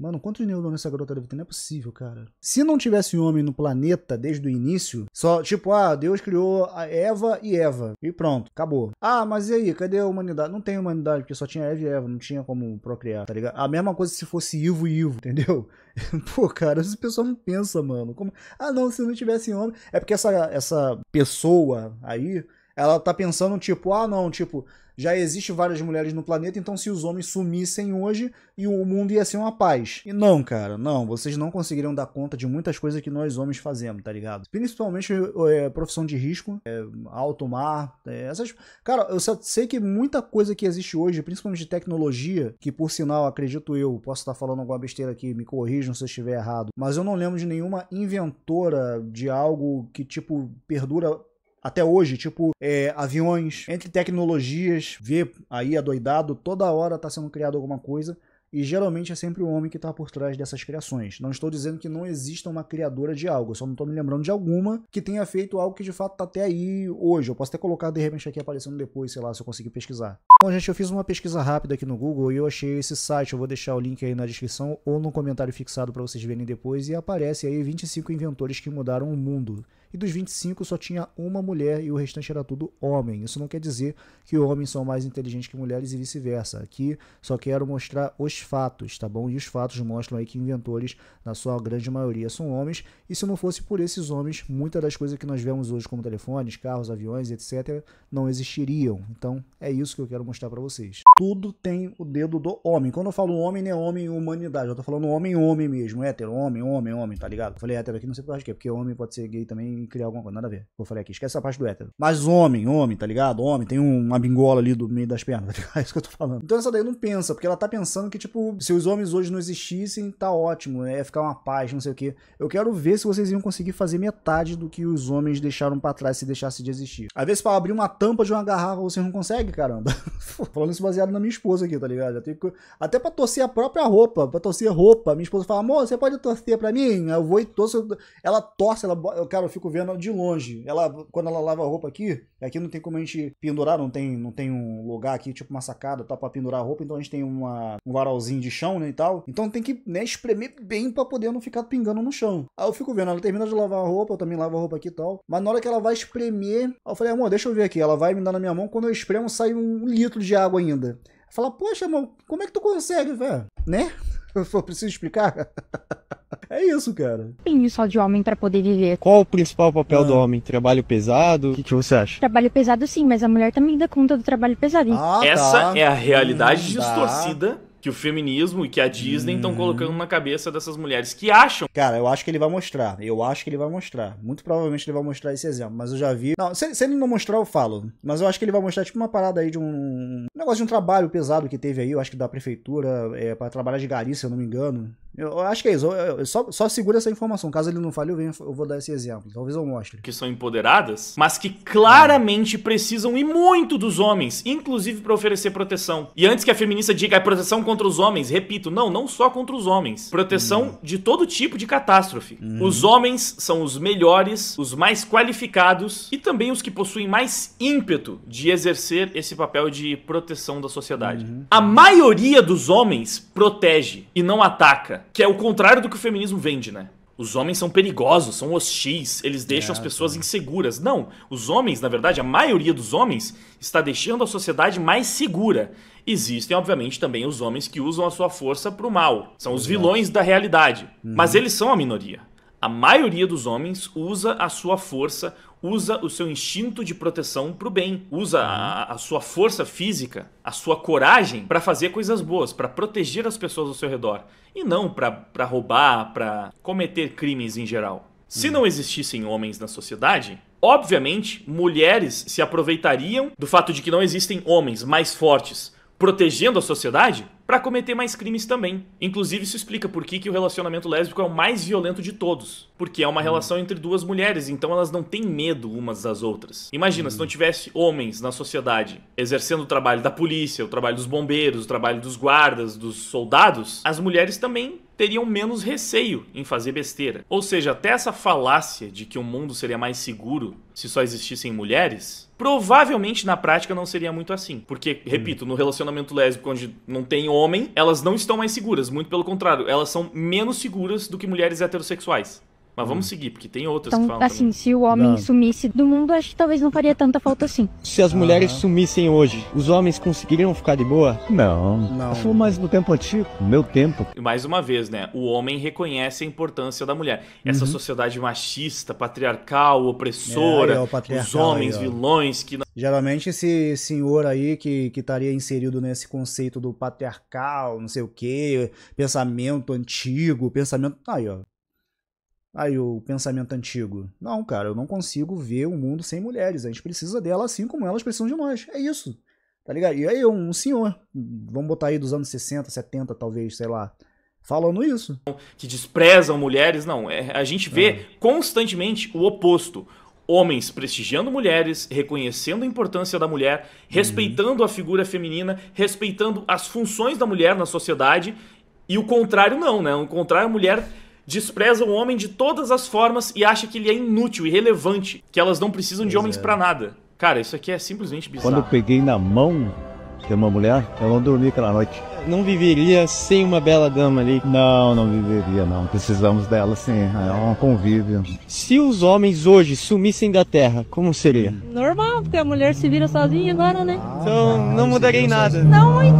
Mano, quantos neurônios essa garota deve ter? Não é possível, cara. Se não tivesse homem no planeta desde o início, só tipo, ah, Deus criou a Eva e Eva. E pronto, acabou. Ah, mas e aí, cadê a humanidade? Não tem humanidade, porque só tinha Eva e Eva, não tinha como procriar, tá ligado? A mesma coisa se fosse Ivo e Ivo, entendeu? Pô, cara, essa pessoa não pensa, mano. Como... Ah, não, se não tivesse homem. É porque essa, essa pessoa aí ela tá pensando, tipo, ah, não, tipo, já existe várias mulheres no planeta, então se os homens sumissem hoje e o mundo ia ser uma paz. E não, cara, não, vocês não conseguiriam dar conta de muitas coisas que nós homens fazemos, tá ligado? Principalmente é, profissão de risco, é, alto mar, é, essas. Cara, eu sei que muita coisa que existe hoje, principalmente de tecnologia, que por sinal, acredito eu, posso estar tá falando alguma besteira aqui, me corrijam se eu estiver errado, mas eu não lembro de nenhuma inventora de algo que, tipo, perdura até hoje, tipo é, aviões, entre tecnologias, ver aí adoidado, toda hora tá sendo criado alguma coisa. E geralmente é sempre o homem que está por trás dessas criações. Não estou dizendo que não exista uma criadora de algo, só não estou me lembrando de alguma que tenha feito algo que de fato está até aí hoje. Eu posso até colocar de repente aqui aparecendo depois, sei lá, se eu conseguir pesquisar. Bom, gente, eu fiz uma pesquisa rápida aqui no Google e eu achei esse site. Eu vou deixar o link aí na descrição ou no comentário fixado para vocês verem depois. E aparece aí 25 inventores que mudaram o mundo e dos 25 só tinha uma mulher e o restante era tudo homem. Isso não quer dizer que homens são mais inteligentes que mulheres e vice-versa. Aqui só quero mostrar os fatos, tá bom? E os fatos mostram aí que inventores, na sua grande maioria, são homens, e se não fosse por esses homens, muitas das coisas que nós vemos hoje, como telefones, carros, aviões, etc., não existiriam. Então, é isso que eu quero mostrar para vocês. Tudo tem o dedo do homem. Quando eu falo homem, não é homem humanidade. Eu tô falando homem-homem mesmo, hétero, homem, homem, homem, tá ligado? Eu falei hétero aqui, não sei por que, porque homem pode ser gay também, criar alguma coisa. Nada a ver. Eu falei aqui, esquece essa parte do hétero. Mas homem, homem, tá ligado? Homem, tem um, uma bingola ali do meio das pernas, tá ligado? É isso que eu tô falando. Então essa daí não pensa, porque ela tá pensando que, tipo, se os homens hoje não existissem, tá ótimo, né? Ia ficar uma paz, não sei o quê. Eu quero ver se vocês iam conseguir fazer metade do que os homens deixaram para trás se deixasse de existir. Às vezes, pra abrir uma tampa de uma garrafa, você não consegue, caramba. Falando isso baseado na minha esposa aqui, tá ligado? Que... Até pra torcer a própria roupa, pra torcer roupa. Minha esposa fala, amor, você pode torcer pra mim? Eu vou e torço. Ela torce, ela... Eu, cara, eu fico vendo de longe. Ela, quando ela lava a roupa aqui, aqui não tem como a gente pendurar, não tem, não tem um lugar aqui, tipo uma sacada, tá, para pendurar a roupa, então a gente tem uma, um varalzinho de chão, né, e tal. Então tem que, né, espremer bem para poder não ficar pingando no chão. Aí eu fico vendo, ela termina de lavar a roupa, eu também lavo a roupa aqui e tal. Mas na hora que ela vai espremer, eu falei, amor, deixa eu ver aqui. Ela vai me dar na minha mão, quando eu espremo, sai um litro de água ainda. Fala, poxa, amor, como é que tu consegue, velho? Né? Eu preciso explicar? é isso, cara. Tem só de homem para poder viver. Qual o principal papel ah. do homem? Trabalho pesado? O que, que, você acha? Trabalho pesado sim, mas a mulher também dá conta do trabalho pesado. Ah, Essa tá. é a realidade hum, tá. distorcida tá que o feminismo e que a Disney estão uhum. colocando na cabeça dessas mulheres que acham. Cara, eu acho que ele vai mostrar. Eu acho que ele vai mostrar. Muito provavelmente ele vai mostrar esse exemplo, mas eu já vi. Não, se, se ele não mostrar, eu falo. Mas eu acho que ele vai mostrar, tipo, uma parada aí de um. um negócio de um trabalho pesado que teve aí, eu acho que da prefeitura, é, para trabalhar de gari, se eu não me engano. Eu acho que é isso. Eu, eu só, só segura essa informação. Caso ele não fale, eu, venho, eu vou dar esse exemplo. Talvez eu mostre. Que são empoderadas, mas que claramente precisam e muito dos homens, inclusive para oferecer proteção. E antes que a feminista diga é proteção contra os homens, repito, não, não só contra os homens. Proteção hum. de todo tipo de catástrofe. Hum. Os homens são os melhores, os mais qualificados e também os que possuem mais ímpeto de exercer esse papel de proteção da sociedade. Hum. A maioria dos homens protege e não ataca que é o contrário do que o feminismo vende, né? Os homens são perigosos, são hostis, eles deixam é, as pessoas é. inseguras. Não, os homens, na verdade, a maioria dos homens está deixando a sociedade mais segura. Existem, obviamente, também os homens que usam a sua força para o mal. São os vilões da realidade. Uhum. Mas eles são a minoria. A maioria dos homens usa a sua força, usa o seu instinto de proteção para o bem, usa a, a, sua força física, a sua coragem para fazer coisas boas, para proteger as pessoas ao seu redor e não para roubar, para cometer crimes em geral. Se não existissem homens na sociedade, obviamente mulheres se aproveitariam do fato de que não existem homens mais fortes protegendo a sociedade para cometer mais crimes também. Inclusive, isso explica por que, que o relacionamento lésbico é o mais violento de todos. Porque é uma hum. relação entre duas mulheres, então elas não têm medo umas das outras. Imagina, se hum. não tivesse homens na sociedade exercendo o trabalho da polícia, o trabalho dos bombeiros, o trabalho dos guardas, dos soldados, as mulheres também teriam menos receio em fazer besteira. Ou seja, até essa falácia de que o mundo seria mais seguro se só existissem mulheres, provavelmente na prática não seria muito assim. Porque, repito, no relacionamento lésbico onde não tem homem, elas não estão mais seguras. Muito pelo contrário, elas são menos seguras do que mulheres heterossexuais. Mas vamos hum. seguir, porque tem outras então, que falam. Assim, também. se o homem não. sumisse do mundo, acho que talvez não faria tanta falta assim. Se as mulheres sumissem hoje, os homens conseguiriam ficar de boa? Não. Não. Foi mais no tempo antigo, meu tempo. Mais uma vez, né? O homem reconhece a importância da mulher. Essa uhum. sociedade machista, patriarcal, opressora, é, aí, ó, patriarcal, os homens aí, vilões que. Geralmente esse senhor aí que, que estaria inserido nesse conceito do patriarcal, não sei o quê, pensamento antigo, pensamento. Tá aí, ó. Aí o pensamento antigo. Não, cara, eu não consigo ver o um mundo sem mulheres. A gente precisa dela assim como elas precisam de nós. É isso. Tá ligado? E aí um senhor, vamos botar aí dos anos 60, 70 talvez, sei lá, falando isso. Que desprezam mulheres, não. É, a gente vê é. constantemente o oposto. Homens prestigiando mulheres, reconhecendo a importância da mulher, uhum. respeitando uhum. a figura feminina, respeitando as funções da mulher na sociedade. E o contrário não, né? O contrário, a mulher despreza o homem de todas as formas e acha que ele é inútil, irrelevante, que elas não precisam de homens é. para nada. Cara, isso aqui é simplesmente bizarro. Quando eu peguei na mão de uma mulher, eu não dormi aquela noite. Não viveria sem uma bela dama ali. Não, não viveria, não. Precisamos dela, sim. É um convívio. Se os homens hoje sumissem da terra, como seria? Normal, porque a mulher se vira sozinha agora, né? então, não, não mudaria em nada. Não muito.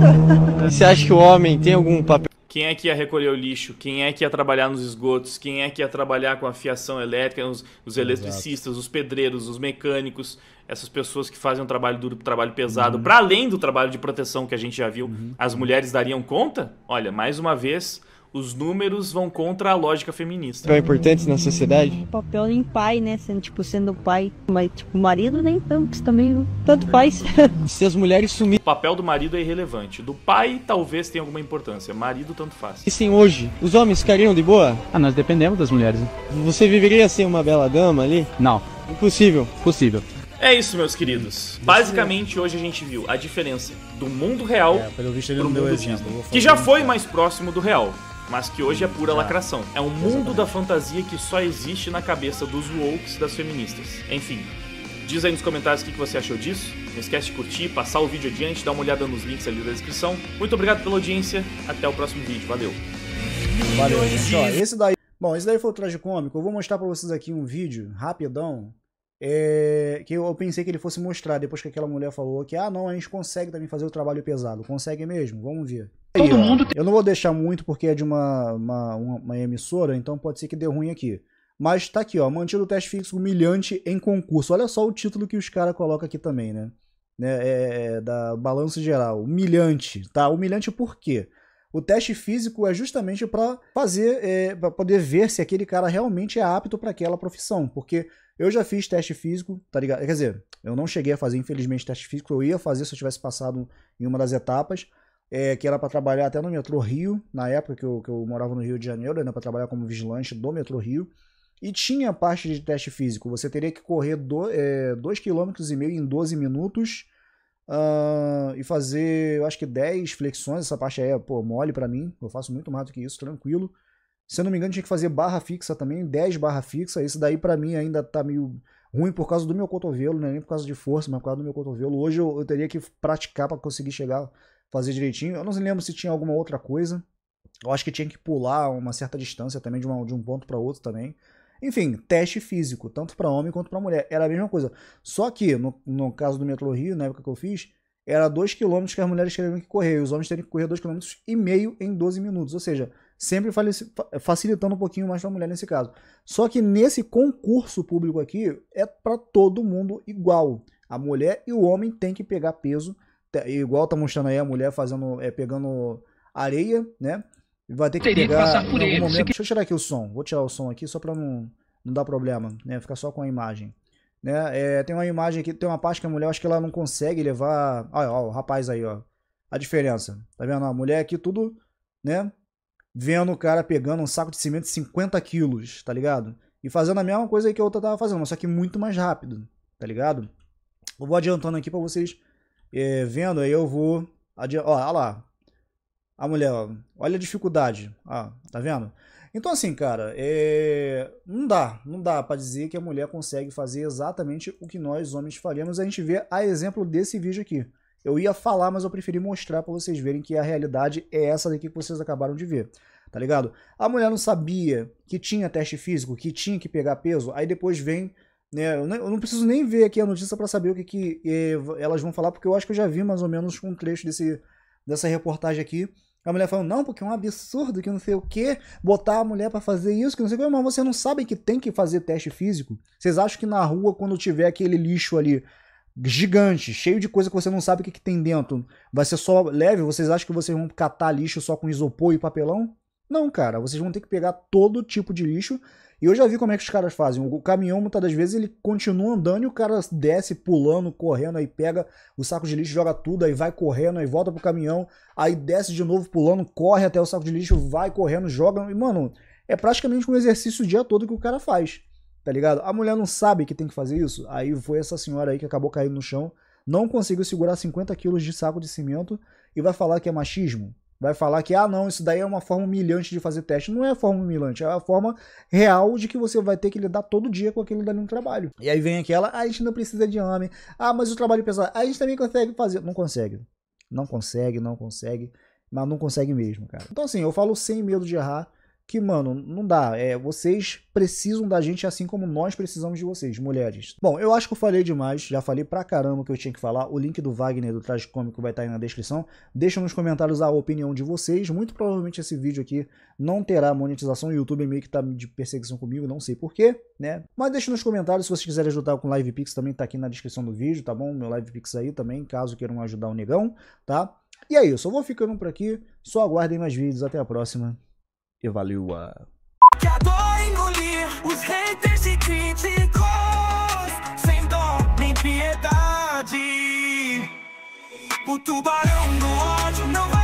E você acha que o homem tem algum papel? quem é que ia recolher o lixo, quem é que ia trabalhar nos esgotos, quem é que ia trabalhar com a fiação elétrica, os, os eletricistas, Exato. os pedreiros, os mecânicos, essas pessoas que fazem um trabalho duro, trabalho pesado, uhum. para além do trabalho de proteção que a gente já viu, uhum. as mulheres dariam conta? Olha, mais uma vez, os números vão contra a lógica feminista. É importante na sociedade? Papel em pai, né? Sendo, tipo, sendo pai. Mas, tipo, marido nem tanto, que também tanto faz. Se as mulheres sumirem... O papel do marido é irrelevante. Do pai, talvez tenha alguma importância. Marido, tanto faz. E sim, hoje, os homens ficariam de boa? Ah, nós dependemos das mulheres. Né? Você viveria sem uma bela dama ali? Não. Impossível. Possível. É isso, meus queridos. Basicamente, hoje a gente viu a diferença do mundo real é, pelo visto ele pro não mundo deu exemplo. Que já foi mais próximo do real mas que hoje é pura lacração. É um mundo da fantasia que só existe na cabeça dos wokes das feministas. Enfim, diz aí nos comentários o que você achou disso. Não esquece de curtir, passar o vídeo adiante, dar uma olhada nos links ali da descrição. Muito obrigado pela audiência, até o próximo vídeo, valeu. Valeu, gente. Ó, esse daí... Bom, esse daí foi o cômico. Eu vou mostrar pra vocês aqui um vídeo rapidão é, que eu, pensei que ele fosse mostrar depois que aquela mulher falou que, ah, não, a gente consegue também fazer o trabalho pesado. Consegue mesmo? Vamos ver. Aí, Todo ó, mundo Eu não vou deixar muito porque é de uma, uma, uma, uma emissora, então pode ser que dê ruim aqui. Mas tá aqui, ó, mantido o teste fixo humilhante em concurso. Olha só o título que os caras colocam aqui também, né? né? É, é, é, da balanço geral, humilhante, tá? Humilhante por quê? O teste físico é justamente para fazer, é, para poder ver se aquele cara realmente é apto para aquela profissão, porque eu já fiz teste físico, tá ligado? Quer dizer, eu não cheguei a fazer, infelizmente, teste físico. Eu ia fazer se eu tivesse passado em uma das etapas, é, que era para trabalhar até no metrô Rio, na época que eu, que eu morava no Rio de Janeiro, era né, para trabalhar como vigilante do metrô Rio. E tinha parte de teste físico. Você teria que correr 2,5 é, km em 12 minutos Uh, e fazer, eu acho que 10 flexões, essa parte aí é pô, mole para mim, eu faço muito mais do que isso, tranquilo. Se eu não me engano, tinha que fazer barra fixa também, 10 barra fixa, esse daí para mim ainda tá meio ruim por causa do meu cotovelo, né? nem por causa de força, mas por causa do meu cotovelo. Hoje eu, eu teria que praticar para conseguir chegar, fazer direitinho. Eu não lembro se tinha alguma outra coisa. Eu acho que tinha que pular uma certa distância também de, uma, de um ponto para outro também. Enfim, teste físico, tanto para homem quanto para mulher. Era a mesma coisa. Só que, no, no caso do Metrô Rio, na época que eu fiz, era 2 km que as mulheres teriam que correr, e os homens teriam que correr 25 km e meio em 12 minutos, ou seja, sempre facilitando um pouquinho mais para a mulher nesse caso. Só que nesse concurso público aqui é para todo mundo igual. A mulher e o homem tem que pegar peso, igual tá mostrando aí a mulher fazendo é, pegando areia, né? Vai ter que Teria pegar que passar por ele. Momento. Deixa eu tirar aqui o som. Vou tirar o som aqui só para não, não dar problema, né? Ficar só com a imagem. Né? É, tem uma imagem aqui, tem uma parte que a mulher, acho que ela não consegue levar... Olha, o rapaz aí, ó. A diferença. Tá vendo? A mulher aqui tudo, né? Vendo o cara pegando um saco de cimento de 50 quilos, tá ligado? E fazendo a mesma coisa que a outra tava fazendo, mas só que muito mais rápido, tá ligado? Eu vou adiantando aqui para vocês é, vendo aí, eu vou... Ó, olha lá, a mulher, olha a dificuldade. Ah, tá vendo? Então, assim, cara, é... não dá, não dá para dizer que a mulher consegue fazer exatamente o que nós homens faríamos. A gente vê a exemplo desse vídeo aqui. Eu ia falar, mas eu preferi mostrar para vocês verem que a realidade é essa daqui que vocês acabaram de ver. Tá ligado? A mulher não sabia que tinha teste físico, que tinha que pegar peso, aí depois vem. Né, eu, não, preciso nem ver aqui a notícia para saber o que, que eh, elas vão falar, porque eu acho que eu já vi mais ou menos um trecho desse, dessa reportagem aqui a mulher falou, não, porque é um absurdo que não sei o que botar a mulher para fazer isso, que não sei o que, mas você não sabem que tem que fazer teste físico. Vocês acham que na rua, quando tiver aquele lixo ali gigante, cheio de coisa que você não sabe o que, que tem dentro, vai ser só leve? Vocês acham que vocês vão catar lixo só com isopor e papelão? Não, cara, vocês vão ter que pegar todo tipo de lixo e eu já vi como é que os caras fazem. O caminhão, muitas das vezes, ele continua andando e o cara desce pulando, correndo, aí pega o saco de lixo, joga tudo, aí vai correndo, aí volta pro caminhão, aí desce de novo pulando, corre até o saco de lixo, vai correndo, joga. E, mano, é praticamente um exercício o dia todo que o cara faz, tá ligado? A mulher não sabe que tem que fazer isso. Aí foi essa senhora aí que acabou caindo no chão, não conseguiu segurar 50 quilos de saco de cimento e vai falar que é machismo vai falar que, ah, não, isso daí é uma forma humilhante de fazer teste. Não é a forma humilhante, é a forma real de que você vai ter que lidar todo dia com aquilo dali no trabalho. E aí vem aquela, ah, a gente não precisa de homem, ah, mas o trabalho é pesado, a gente também consegue fazer. Não consegue, não consegue, não consegue, mas não consegue mesmo, cara. Então, assim, eu falo sem medo de errar, que, mano, não dá. É, vocês precisam da gente assim como nós precisamos de vocês, mulheres. Bom, eu acho que eu falei demais, já falei pra caramba o que eu tinha que falar. O link do Wagner do Traje Cômico vai estar tá aí na descrição. Deixa nos comentários a opinião de vocês. Muito provavelmente esse vídeo aqui não terá monetização. O YouTube meio que tá de perseguição comigo, não sei porquê, né? Mas deixa nos comentários se vocês quiserem ajudar com Live Pix, também tá aqui na descrição do vídeo, tá bom? Meu Live Pix aí também, caso queiram ajudar o negão, tá? E é isso, eu vou ficando por aqui. Só aguardem mais vídeos. Até a próxima. Evalua. Que adora engolir os haters e críticos, sem dó nem piedade. O tubarão do ódio não vai.